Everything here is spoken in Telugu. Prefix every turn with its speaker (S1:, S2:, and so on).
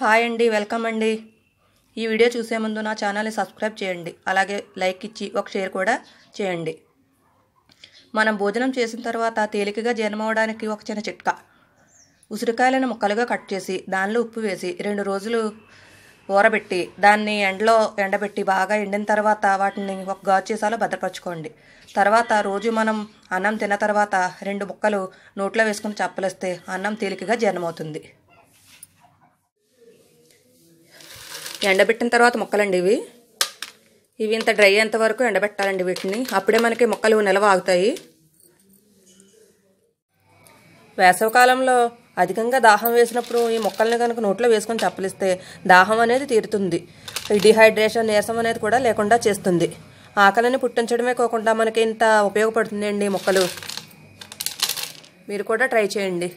S1: హాయ్ అండి వెల్కమ్ అండి ఈ వీడియో చూసే ముందు నా ఛానల్ని సబ్స్క్రైబ్ చేయండి అలాగే లైక్ ఇచ్చి ఒక షేర్ కూడా చేయండి మనం భోజనం చేసిన తర్వాత తేలికగా జీర్ణం అవడానికి ఒక చిన్న చిట్కా ఉసిరికాయలను ముక్కలుగా కట్ చేసి దానిలో ఉప్పు వేసి రెండు రోజులు ఊరబెట్టి దాన్ని ఎండలో ఎండబెట్టి బాగా ఎండిన తర్వాత వాటిని ఒక చేసాలో భద్రపరచుకోండి తర్వాత రోజు మనం అన్నం తిన్న తర్వాత రెండు ముక్కలు నోట్లో వేసుకుని చప్పలేస్తే అన్నం తేలికగా జీర్ణమవుతుంది ఎండబెట్టిన తర్వాత మొక్కలండి ఇవి ఇవి ఇంత డ్రై అయ్యేంత వరకు ఎండబెట్టాలండి వీటిని అప్పుడే మనకి మొక్కలు నిలవ ఆగుతాయి వేసవకాలంలో అధికంగా దాహం వేసినప్పుడు ఈ మొక్కల్ని కనుక నోట్లో వేసుకొని చప్పలిస్తే దాహం అనేది తీరుతుంది డిహైడ్రేషన్ నీరసం అనేది కూడా లేకుండా చేస్తుంది ఆకలిని పుట్టించడమే కాకుండా మనకి ఇంత ఉపయోగపడుతుందండి మొక్కలు మీరు కూడా ట్రై చేయండి